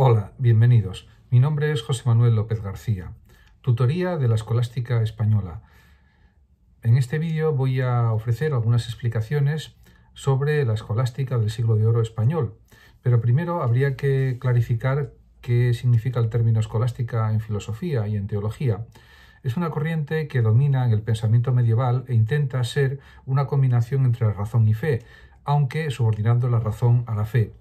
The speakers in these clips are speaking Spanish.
Hola, bienvenidos. Mi nombre es José Manuel López García, tutoría de la escolástica española. En este vídeo voy a ofrecer algunas explicaciones sobre la escolástica del siglo de oro español, pero primero habría que clarificar qué significa el término escolástica en filosofía y en teología. Es una corriente que domina en el pensamiento medieval e intenta ser una combinación entre razón y fe, aunque subordinando la razón a la fe.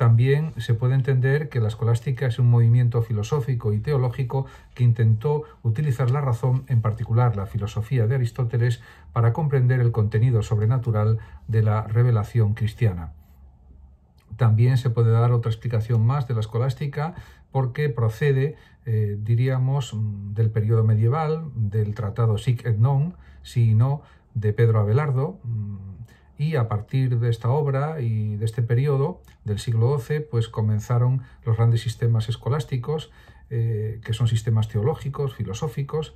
También se puede entender que la escolástica es un movimiento filosófico y teológico que intentó utilizar la razón, en particular la filosofía de Aristóteles, para comprender el contenido sobrenatural de la revelación cristiana. También se puede dar otra explicación más de la escolástica porque procede, eh, diríamos, del periodo medieval, del tratado Sic et Non, si no, de Pedro Abelardo, y a partir de esta obra y de este periodo del siglo XII, pues comenzaron los grandes sistemas escolásticos, eh, que son sistemas teológicos, filosóficos,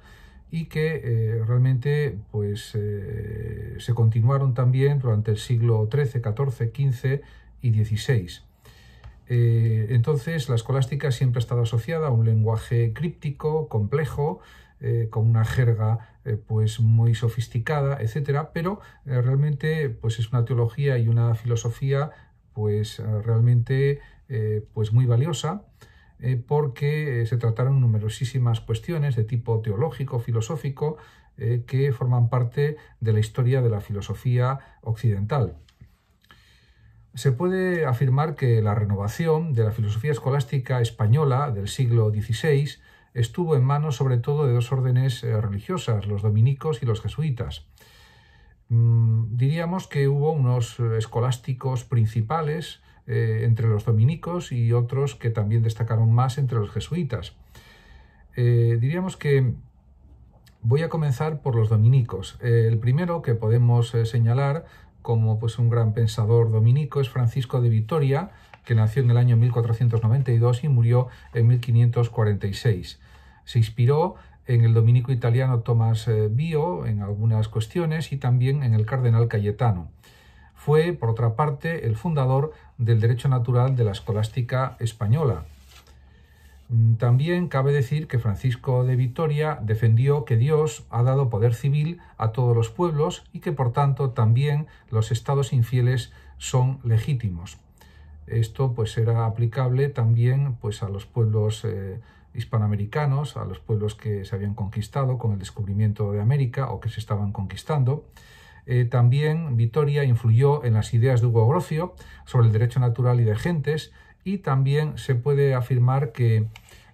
y que eh, realmente pues, eh, se continuaron también durante el siglo XIII, XIV, XV y XVI. entonces, la escolástica siempre ha estado asociada a un lenguaje críptico, complejo, eh, con una jerga eh, pues muy sofisticada, etcétera, pero eh, realmente pues es una teología y una filosofía pues realmente pues muy valiosa porque se trataron numerosísimas cuestiones de tipo teológico, filosófico, que forman parte de la historia de la filosofía occidental. Se puede afirmar que la renovación de la filosofía escolástica española del siglo XVI estuvo en manos sobre todo de dos órdenes eh, religiosas, los dominicos y los jesuitas. Mm, diríamos que hubo unos eh, escolásticos principales eh, entre los dominicos y otros que también destacaron más entre los jesuitas. diríamos que voy a comenzar por los dominicos. el primero que podemos señalar como pues, un gran pensador dominico es Francisco de Vitoria, que nació en el año 1492 y murió en 1546. Se inspiró en el dominico italiano Tomás eh, Bio en algunas cuestiones y también en el cardenal Cayetano. Fue, por otra parte, el fundador del derecho natural de la escolástica española. Mm, también cabe decir que Francisco de Vitoria defendió que Dios ha dado poder civil a todos los pueblos y que por tanto también los estados infieles son legítimos. Esto pues era aplicable también pues a los pueblos eh, hispanoamericanos, a los pueblos que se habían conquistado con el descubrimiento de América o que se estaban conquistando. Eh, también Vitoria influyó en las ideas de Hugo Grocio sobre el derecho natural y de gentes y también se puede afirmar que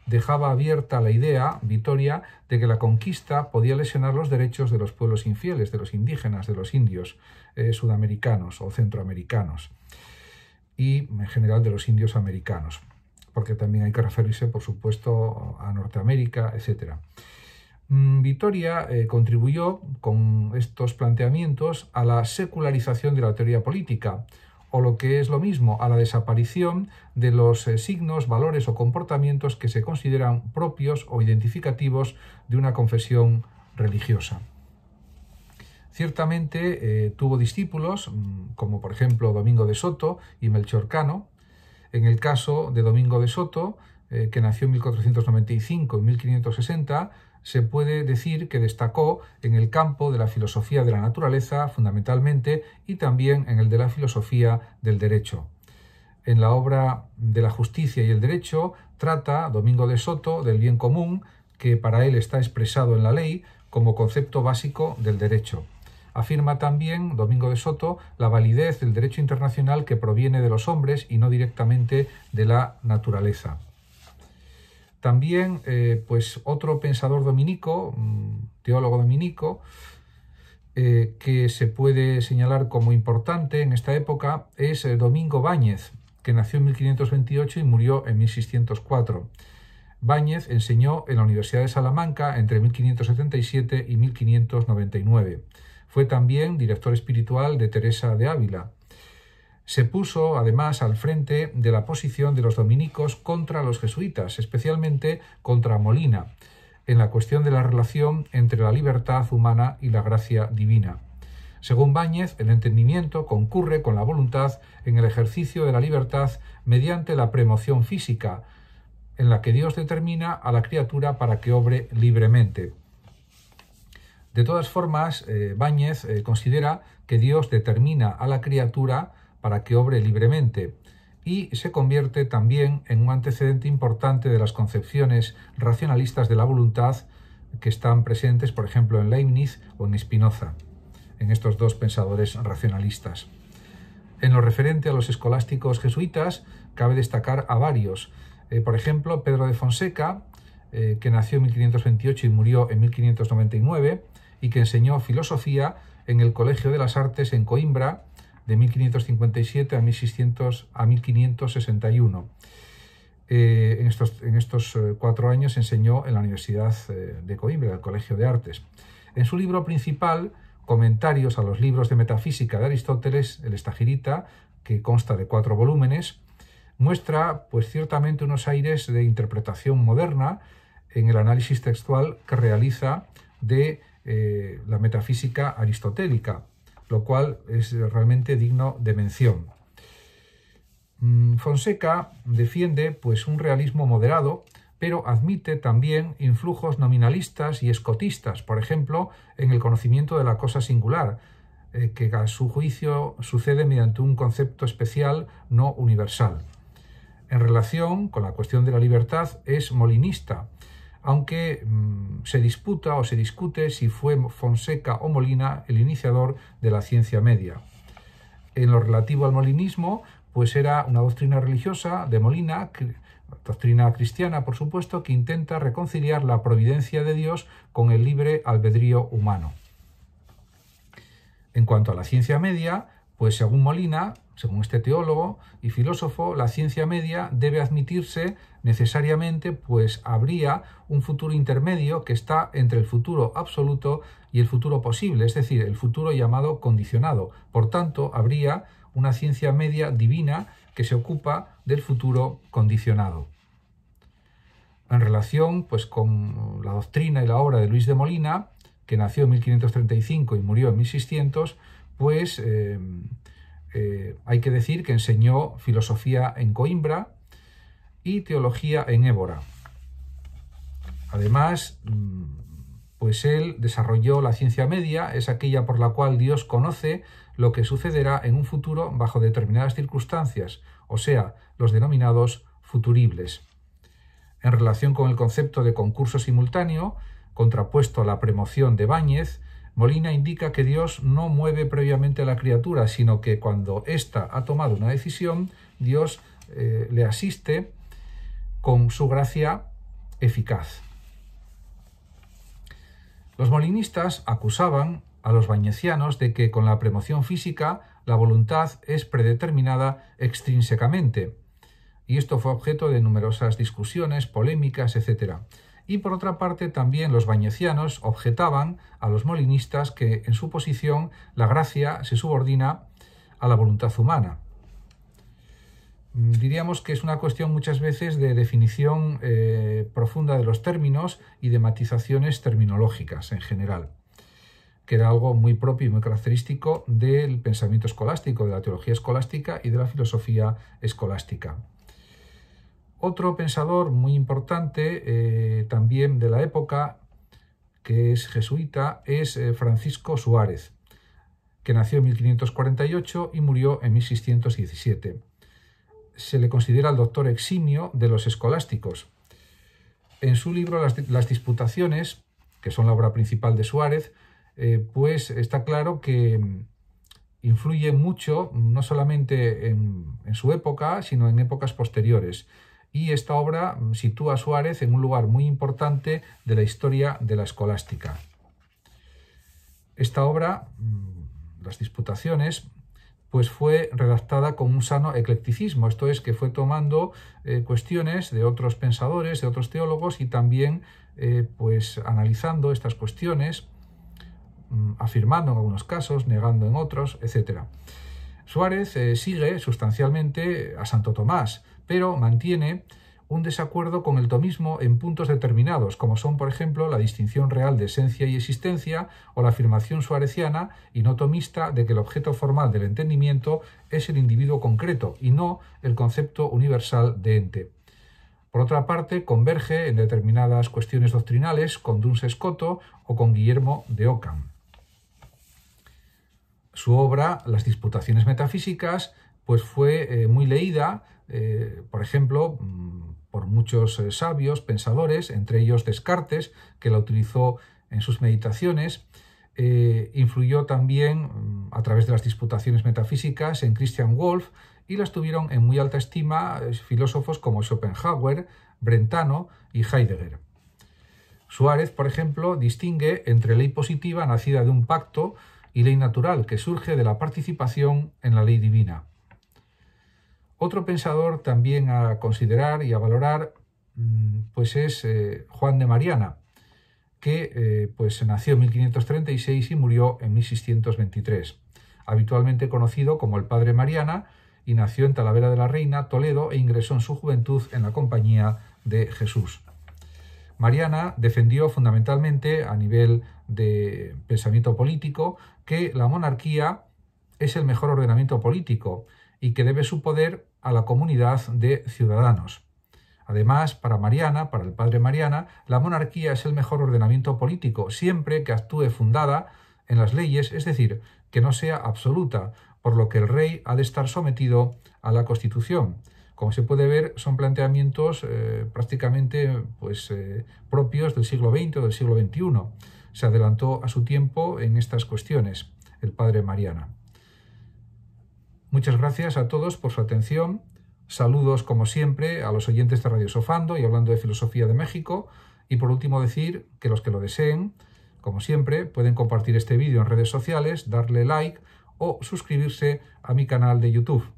dejaba abierta la idea, Vitoria, de que la conquista podía lesionar los derechos de los pueblos infieles, de los indígenas, de los indios eh, sudamericanos o centroamericanos y en general de los indios americanos porque también hay que referirse, por supuesto, a Norteamérica, etc. Mm, Vitoria eh, contribuyó con estos planteamientos a la secularización de la teoría política, o lo que es lo mismo, a la desaparición de los eh, signos, valores o comportamientos que se consideran propios o identificativos de una confesión religiosa. Ciertamente eh, tuvo discípulos, mm, como por ejemplo Domingo de Soto y Melchor Cano, en el caso de Domingo de Soto, eh, que nació en 1495 y 1560, se puede decir que destacó en el campo de la filosofía de la naturaleza fundamentalmente y también en el de la filosofía del derecho. En la obra de la justicia y el derecho trata Domingo de Soto del bien común que para él está expresado en la ley como concepto básico del derecho. Afirma también Domingo de Soto la validez del derecho internacional que proviene de los hombres y no directamente de la naturaleza. También, eh, pues, otro pensador dominico, mm, teólogo dominico, eh, que se puede señalar como importante en esta época es eh, Domingo Báñez, que nació en 1528 y murió en 1604. Báñez enseñó en la Universidad de Salamanca entre 1577 y 1599. Fue también director espiritual de Teresa de Ávila. Se puso, además, al frente de la posición de los dominicos contra los jesuitas, especialmente contra Molina, en la cuestión de la relación entre la libertad humana y la gracia divina. Según Báñez, el entendimiento concurre con la voluntad en el ejercicio de la libertad mediante la premoción física, en la que Dios determina a la criatura para que obre libremente. De todas formas, eh, Báñez eh, considera que Dios determina a la criatura para que obre libremente y se convierte también en un antecedente importante de las concepciones racionalistas de la voluntad que están presentes, por ejemplo, en Leibniz o en Spinoza, en estos dos pensadores racionalistas. En lo referente a los escolásticos jesuitas, cabe destacar a varios. Eh, por ejemplo, Pedro de Fonseca, que nació en 1528 y murió en 1599, y que enseñó filosofía en el Colegio de las Artes en Coimbra de 1557 a, 1561. Eh, en, estos, en estos eh, cuatro años enseñó en la Universidad eh, de Coimbra, el Colegio de Artes. En su libro principal, Comentarios a los libros de metafísica de Aristóteles, el Estagirita, que consta de cuatro volúmenes, muestra pues ciertamente unos aires de interpretación moderna en el análisis textual que realiza de eh, la metafísica aristotélica, lo cual es realmente digno de mención. Mm, Fonseca defiende pues, un realismo moderado, pero admite también influjos nominalistas y escotistas, por ejemplo, en el conocimiento de la cosa singular, eh, que a su juicio sucede mediante un concepto especial, no universal. En relación con la cuestión de la libertad, es molinista, aunque mm, se disputa o se discute si fue Fonseca o Molina el iniciador de la ciencia media. En lo relativo al molinismo, pues era una doctrina religiosa de Molina, doctrina cristiana por supuesto, que intenta reconciliar la providencia de Dios con el libre albedrío humano. En cuanto a la ciencia media, pues según Molina, según este teólogo y filósofo, la ciencia media debe admitirse necesariamente, pues habría un futuro intermedio que está entre el futuro absoluto y el futuro posible, es decir, el futuro llamado condicionado. Por tanto, habría una ciencia media divina que se ocupa del futuro condicionado. En relación pues, con la doctrina y la obra de Luis de Molina, que nació en 1535 y murió en 1600, pues eh, eh, hay que decir que enseñó filosofía en Coimbra y teología en Évora. Además, mm, pues él desarrolló la ciencia media, es aquella por la cual Dios conoce lo que sucederá en un futuro bajo determinadas circunstancias, o sea, los denominados futuribles. En relación con el concepto de concurso simultáneo, contrapuesto a la promoción de Báñez, Molina indica que Dios no mueve previamente a la criatura, sino que cuando ésta ha tomado una decisión, Dios eh, le asiste con su gracia eficaz. Los molinistas acusaban a los bañecianos de que con la premoción física la voluntad es predeterminada extrínsecamente, y esto fue objeto de numerosas discusiones, polémicas, etc y por otra parte también los bañecianos objetaban a los molinistas que en su posición la gracia se subordina a la voluntad humana. Mm, diríamos que es una cuestión muchas veces de definición eh, profunda de los términos y de matizaciones terminológicas en general, que era algo muy propio y muy característico del pensamiento escolástico, de la teología escolástica y de la filosofía escolástica. Otro pensador muy importante, eh, también de la época, que es jesuita, es eh, Francisco Suárez, que nació en 1548 y murió en 1617. Se le considera el doctor eximio de los escolásticos. En su libro Las, Disputaciones, que son la obra principal de Suárez, eh, pues está claro que mm, influye mucho, no solamente en su época, sino en épocas posteriores y esta obra mm, sitúa a Suárez en un lugar muy importante de la historia de la escolástica. Esta obra, mm, Las Disputaciones, pues fue redactada con un sano eclecticismo, esto es, que fue tomando eh, cuestiones de otros pensadores, de otros teólogos y también eh, pues analizando estas cuestiones, mm, afirmando en algunos casos, negando en otros, etc. Suárez eh, sigue sustancialmente a Santo Tomás, pero mantiene un desacuerdo con el tomismo en puntos determinados, como son, por ejemplo, la distinción real de esencia y existencia o la afirmación suareciana y no tomista de que el objeto formal del entendimiento es el individuo concreto y no el concepto universal de ente. Por otra parte, converge en determinadas cuestiones doctrinales con Duns Escoto o con Guillermo de Ockham. Su obra, Las Disputaciones Metafísicas, pues fue eh, muy leída eh, por ejemplo, mm, por muchos eh, sabios, pensadores, entre ellos Descartes, que la utilizó en sus meditaciones. Eh, influyó también mm, a través de las disputaciones metafísicas en Christian Wolff y las tuvieron en muy alta estima filósofos como Schopenhauer, Brentano y Heidegger. Suárez, por ejemplo, distingue entre ley positiva nacida de un pacto y ley natural que surge de la participación en la ley divina. Otro pensador también a considerar y a valorar mm, pues es eh, Juan de Mariana, que eh, pues nació en 1536 y murió en 1623, habitualmente conocido como el Padre Mariana, y nació en Talavera de la Reina, Toledo, e ingresó en su juventud en la compañía de Jesús. Mariana defendió fundamentalmente a nivel de pensamiento político que la monarquía es el mejor ordenamiento político y que debe su poder a la comunidad de ciudadanos. Además, para Mariana, para el padre Mariana, la monarquía es el mejor ordenamiento político, siempre que actúe fundada en las leyes, es decir, que no sea absoluta, por lo que el rey ha de estar sometido a la Constitución. Como se puede ver, son planteamientos eh, prácticamente pues, eh, propios del siglo XX o del siglo XXI. Se adelantó a su tiempo en estas cuestiones el padre Mariana. Muchas gracias a todos por su atención. Saludos, como siempre, a los oyentes de Radio Sofando y hablando de filosofía de México. Y por último, decir que los que lo deseen, como siempre, pueden compartir este vídeo en redes sociales, darle like o suscribirse a mi canal de YouTube.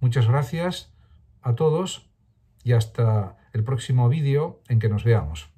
Muchas gracias a todos y hasta el próximo vídeo en que nos veamos.